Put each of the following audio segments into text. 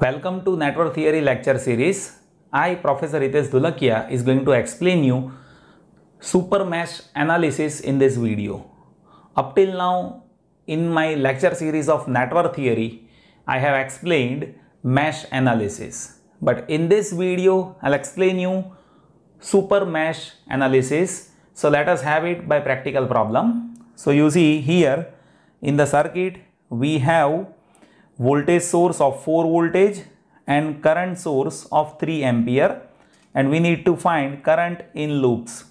Welcome to Network Theory lecture series. I, Professor Ritesh Dulakia, is going to explain you super mesh analysis in this video. Up till now, in my lecture series of network theory, I have explained mesh analysis. But in this video, I'll explain you super mesh analysis. So let us have it by practical problem. So you see here in the circuit, we have voltage source of 4 voltage and current source of 3 ampere and we need to find current in loops.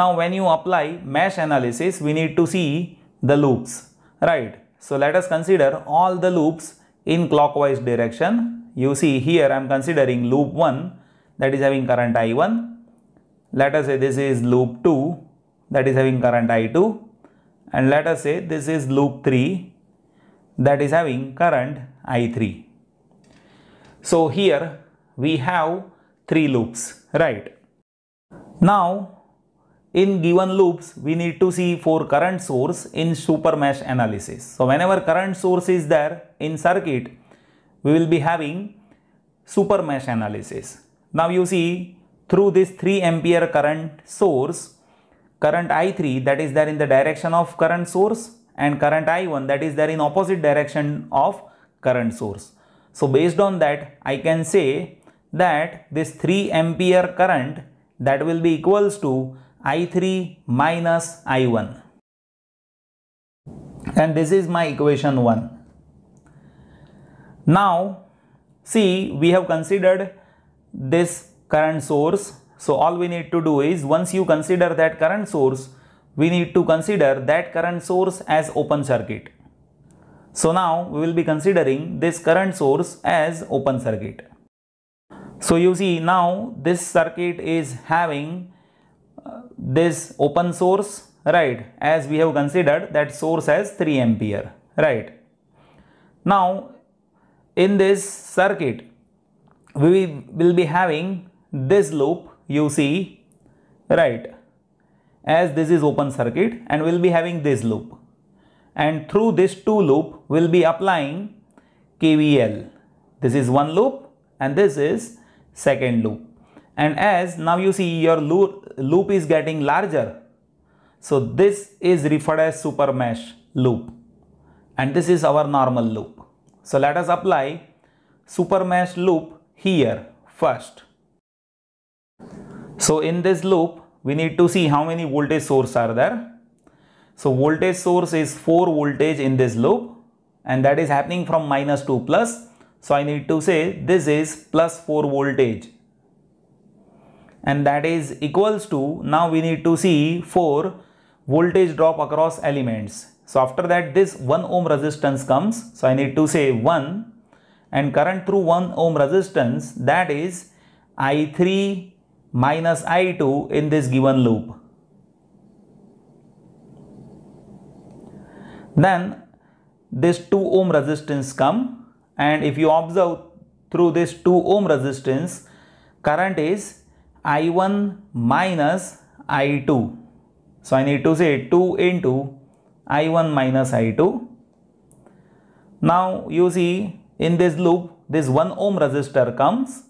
Now when you apply mesh analysis we need to see the loops right. So let us consider all the loops in clockwise direction. You see here I am considering loop 1 that is having current I1. Let us say this is loop 2 that is having current I2 and let us say this is loop 3 that is having current I3. So here we have three loops, right? Now in given loops, we need to see for current source in super mesh analysis. So whenever current source is there in circuit, we will be having super mesh analysis. Now you see through this 3 ampere current source, current I3 that is there in the direction of current source and current I1 that is there in opposite direction of current source. So based on that I can say that this 3 ampere current that will be equals to I3 minus I1 and this is my equation 1. Now see we have considered this current source so all we need to do is once you consider that current source we need to consider that current source as open circuit. So now we will be considering this current source as open circuit. So you see now this circuit is having uh, this open source right as we have considered that source as 3 ampere right. Now in this circuit we will be having this loop you see right as this is open circuit and we'll be having this loop and through this two loop we'll be applying KVL. This is one loop and this is second loop and as now you see your loop, loop is getting larger so this is referred as super mesh loop and this is our normal loop. So let us apply super mesh loop here first. So in this loop we need to see how many voltage source are there. So voltage source is 4 voltage in this loop and that is happening from minus to plus. So I need to say this is plus 4 voltage and that is equals to now we need to see 4 voltage drop across elements. So after that this 1 ohm resistance comes. So I need to say 1 and current through 1 ohm resistance that is I3 minus I2 in this given loop. Then this 2 ohm resistance come and if you observe through this 2 ohm resistance current is I1 minus I2. So I need to say 2 into I1 minus I2. Now you see in this loop this 1 ohm resistor comes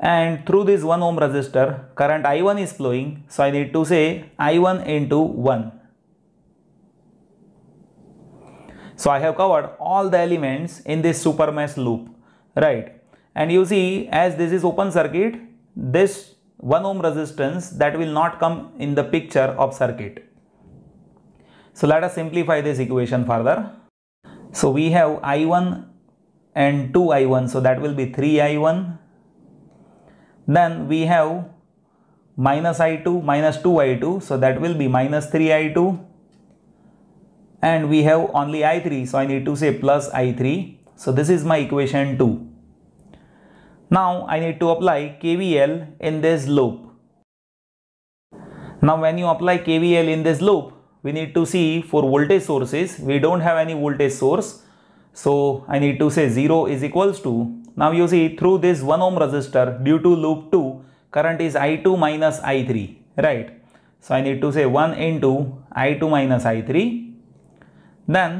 and through this 1 ohm resistor current I1 is flowing so I need to say I1 into 1. So I have covered all the elements in this supermesh loop right and you see as this is open circuit this 1 ohm resistance that will not come in the picture of circuit. So let us simplify this equation further. So we have I1 and 2I1 so that will be 3I1 then we have minus i2 minus 2i2 so that will be minus 3i2 and we have only i3 so I need to say plus i3 so this is my equation 2. Now I need to apply KVL in this loop. Now when you apply KVL in this loop we need to see for voltage sources we don't have any voltage source so I need to say 0 is equals to now you see through this 1 ohm resistor due to loop 2 current is I2 minus I3 right. So I need to say 1 into I2 minus I3 then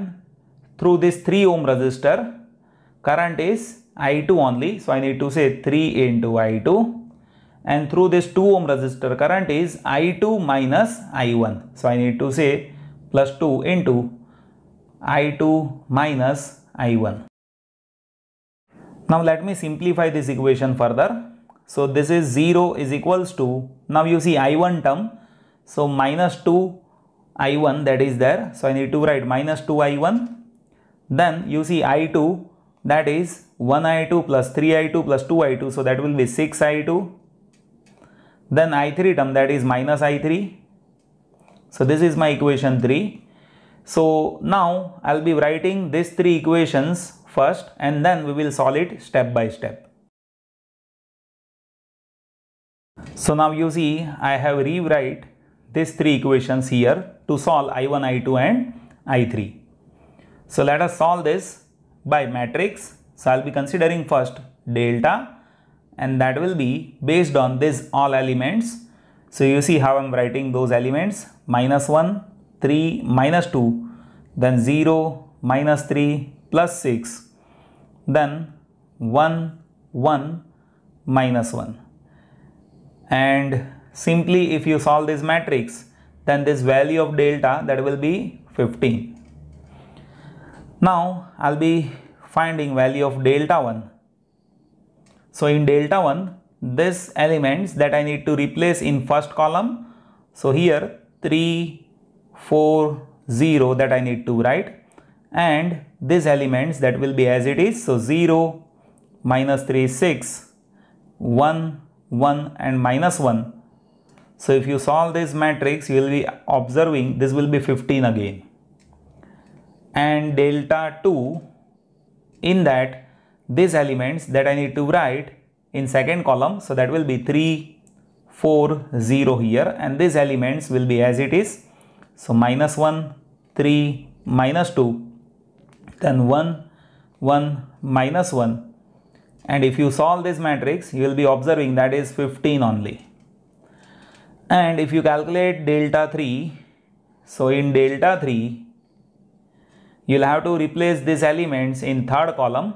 through this 3 ohm resistor current is I2 only so I need to say 3 into I2 and through this 2 ohm resistor current is I2 minus I1 so I need to say plus 2 into I2 minus I1. Now let me simplify this equation further. So this is 0 is equals to, now you see I1 term, so minus 2 I1 that is there. So I need to write minus 2 I1. Then you see I2 that is 1 I2 plus 3 I2 plus 2 I2. So that will be 6 I2. Then I3 term that is minus I3. So this is my equation 3. So now I'll be writing these three equations first and then we will solve it step by step. So now you see I have rewrite these three equations here to solve I1, I2 and I3. So let us solve this by matrix. So I will be considering first delta and that will be based on this all elements. So you see how I am writing those elements minus 1, 3, minus 2, then 0, minus 3, plus 6 then 1 1 minus 1 and simply if you solve this matrix then this value of delta that will be 15 now I'll be finding value of delta 1 so in delta 1 this elements that I need to replace in first column so here 3 4 0 that I need to write and these elements that will be as it is so 0 minus 3 6 1 1 and minus 1 so if you solve this matrix you will be observing this will be 15 again and delta 2 in that these elements that I need to write in second column so that will be 3 4 0 here and these elements will be as it is so minus 1 3 minus 2 then 1 1 minus 1 and if you solve this matrix you will be observing that is 15 only and if you calculate delta 3 so in delta 3 you'll have to replace these elements in third column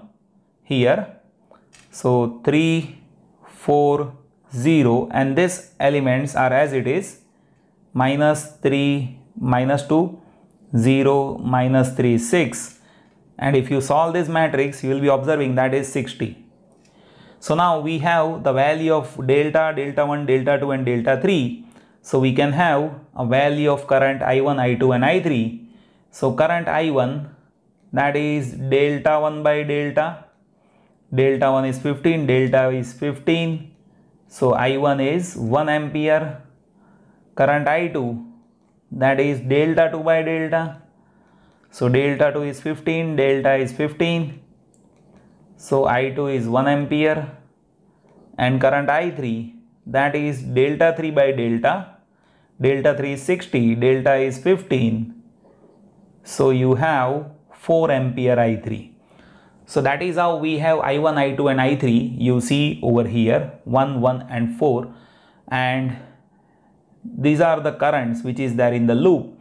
here so 3 4 0 and these elements are as it is minus 3 minus 2 0 minus 3 6 and if you solve this matrix you will be observing that is 60. So now we have the value of delta, delta 1, delta 2 and delta 3. So we can have a value of current I1, I2 and I3. So current I1 that is delta 1 by delta. Delta 1 is 15, delta is 15. So I1 is 1 ampere. Current I2 that is delta 2 by delta so delta 2 is 15, delta is 15. So I2 is 1 ampere and current I3 that is delta 3 by delta. Delta 3 is 60, delta is 15. So you have 4 ampere I3. So that is how we have I1, I2 and I3 you see over here 1, 1 and 4 and these are the currents which is there in the loop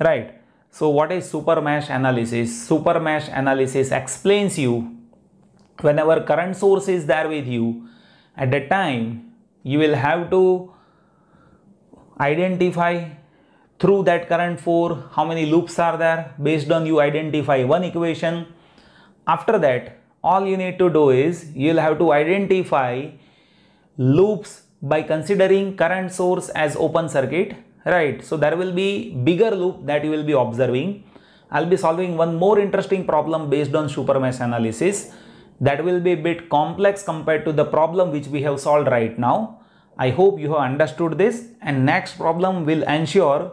right so what is super mesh analysis? Super mesh analysis explains you whenever current source is there with you at that time you will have to identify through that current four how many loops are there based on you identify one equation after that all you need to do is you'll have to identify loops by considering current source as open circuit right so there will be bigger loop that you will be observing i'll be solving one more interesting problem based on super mesh analysis that will be a bit complex compared to the problem which we have solved right now i hope you have understood this and next problem will ensure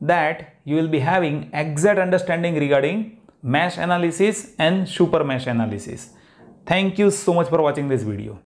that you will be having exact understanding regarding mesh analysis and super mesh analysis thank you so much for watching this video